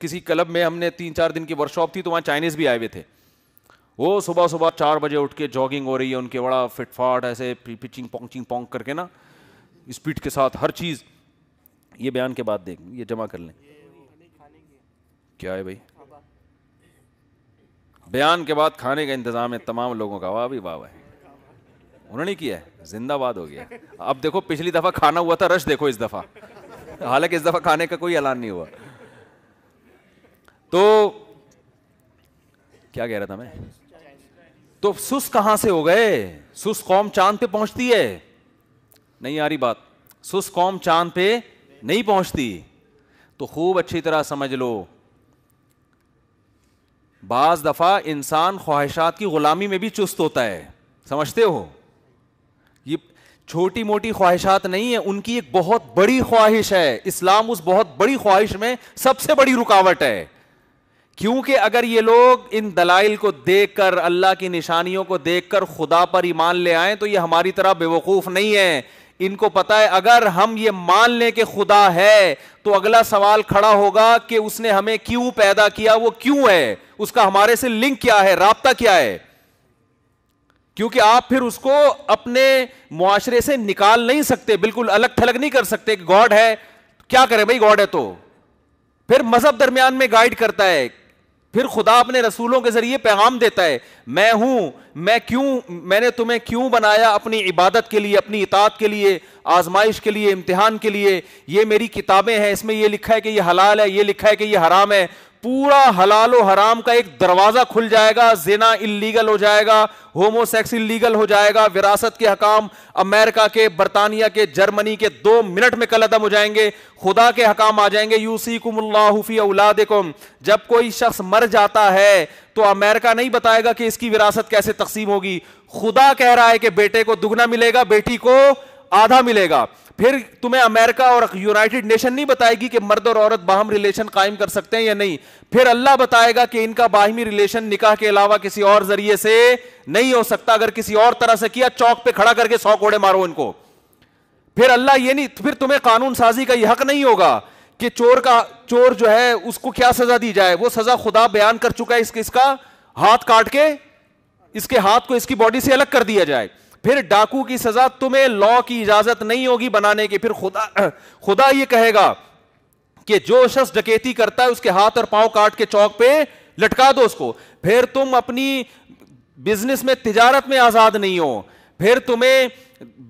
किसी क्लब में हमने तीन चार दिन की वर्कशॉप थी तो वहाँ चाइनीज़ भी आए हुए थे वो सुबह सुबह चार बजे उठ के जॉगिंग हो रही है उनके बड़ा फिटफाट ऐसे पिचिंग पोंचिंग पोंग करके ना स्पीड के साथ हर चीज़ ये बयान के बाद देख ये जमा कर लें क्या है भाई बयान के बाद खाने का इंतज़ाम है तमाम लोगों का वाह भी वाह है उन्होंने किया है जिंदाबाद हो गया अब देखो पिछली दफ़ा खाना हुआ था रश देखो इस दफ़ा हालांकि इस दफ़ा खाने का कोई ऐलान नहीं हुआ तो क्या कह रहा था मैं तो सुस कहां से हो गए सुस कौम चांद पे पहुंचती है नहीं आ रही बात सुस कौम चांद पे नहीं पहुंचती तो खूब अच्छी तरह समझ लो बाज दफ़ा इंसान ख्वाहिशात की ग़ुलामी में भी चुस्त होता है समझते हो ये छोटी मोटी ख्वाहिशात नहीं है उनकी एक बहुत बड़ी ख्वाहिश है इस्लाम उस बहुत बड़ी ख्वाहिश में सबसे बड़ी रुकावट है क्योंकि अगर ये लोग इन दलाइल को देखकर अल्लाह की निशानियों को देखकर खुदा पर ईमान ले आए तो ये हमारी तरह बेवकूफ़ नहीं है इनको पता है अगर हम ये मान लें कि खुदा है तो अगला सवाल खड़ा होगा कि उसने हमें क्यों पैदा किया वो क्यों है उसका हमारे से लिंक क्या है रबता क्या है क्योंकि आप फिर उसको अपने मुआशरे से निकाल नहीं सकते बिल्कुल अलग थलग नहीं कर सकते कि गॉड है क्या करें भाई गॉड है तो फिर मजहब दरमियान में गाइड करता है फिर खुदा अपने रसूलों के जरिए पैगाम देता है मैं हूं मैं क्यों मैंने तुम्हें क्यों बनाया अपनी इबादत के लिए अपनी इतात के लिए आजमाइश के लिए इम्तिहान के लिए ये मेरी किताबें हैं इसमें ये लिखा है कि ये हलाल है ये लिखा है कि ये हराम है पूरा हलालो हराम का एक दरवाजा खुल जाएगा जिना इलीगल हो जाएगा होमोसेक्स इलीगल हो जाएगा विरासत के हकाम अमेरिका के बरतानिया के जर्मनी के दो मिनट में कलदम हो जाएंगे खुदा के हकाम आ जाएंगे यूसी कुमल्लाफी औलादकुम जब कोई शख्स मर जाता है तो अमेरिका नहीं बताएगा कि इसकी विरासत कैसे तकसीम होगी खुदा कह रहा है कि बेटे को दुगना मिलेगा बेटी को आधा मिलेगा फिर तुम्हें अमेरिका और यूनाइटेड नेशन नहीं बताएगी कि मर्द और औरत बाहम रिलेशन कायम कर सकते हैं या नहीं फिर अल्लाह बताएगा कि इनका बाहमी रिलेशन निकाह के अलावा किसी और जरिए से नहीं हो सकता अगर किसी और तरह से किया चौक पे खड़ा करके सौ कोड़े मारो इनको फिर अल्लाह ये नहीं फिर तुम्हें कानून साजी का यह हक नहीं होगा कि चोर का चोर जो है उसको क्या सजा दी जाए वो सजा खुदा बयान कर चुका है इसके इसका हाथ काट के इसके हाथ को इसकी बॉडी से अलग कर दिया जाए फिर डाकू की सजा तुम्हें लॉ की इजाजत नहीं होगी बनाने की फिर खुदा खुदा ये कहेगा कि जो शख्स डकेती करता है उसके हाथ और पांव काट के चौक पे लटका दो उसको फिर तुम अपनी बिजनेस में तिजारत में आजाद नहीं हो फिर तुम्हें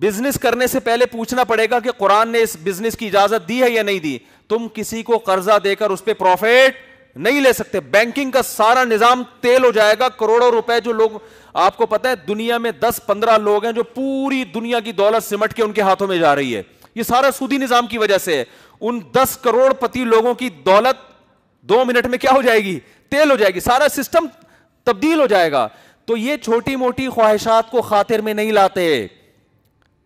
बिजनेस करने से पहले पूछना पड़ेगा कि कुरान ने इस बिजनेस की इजाजत दी है या नहीं दी तुम किसी को कर्जा देकर उस पर प्रॉफिट नहीं ले सकते बैंकिंग का सारा निजाम तेल हो जाएगा करोड़ों रुपए जो लोग आपको पता है दुनिया में दस पंद्रह लोग हैं जो पूरी दुनिया की दौलत सिमट के उनके हाथों में जा रही है ये सारा सूदी निजाम की वजह से है उन 10 करोड़पति लोगों की दौलत दो मिनट में क्या हो जाएगी तेल हो जाएगी सारा सिस्टम तब्दील हो जाएगा तो ये छोटी मोटी ख्वाहिशात को खातिर में नहीं लाते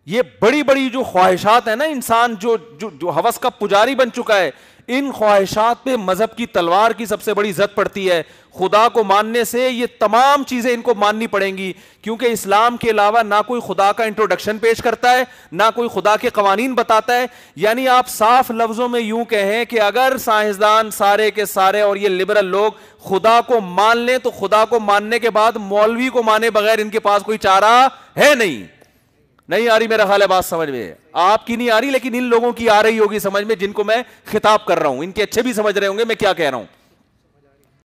ये बड़ी बड़ी जो ख्वाहिशात है ना इंसान जो जो, जो हवस का पुजारी बन चुका है इन ख्वाहिशात पे मजहब की तलवार की सबसे बड़ी जद पड़ती है खुदा को मानने से ये तमाम चीज़ें इनको माननी पड़ेंगी क्योंकि इस्लाम के अलावा ना कोई खुदा का इंट्रोडक्शन पेश करता है ना कोई खुदा के कवानीन बताता है यानी आप साफ लफ्ज़ों में यूं कहें कि अगर साइंसदान सारे के सारे और ये लिबरल लोग खुदा को मान लें तो खुदा को मानने के बाद मौलवी को माने बगैर इनके पास कोई चारा है नहीं नहीं आ रही मेरा हाल है बात समझ में आपकी नहीं आ रही लेकिन इन लोगों की आ रही होगी समझ में जिनको मैं खिताब कर रहा हूं इनके अच्छे भी समझ रहे होंगे मैं क्या कह रहा हूं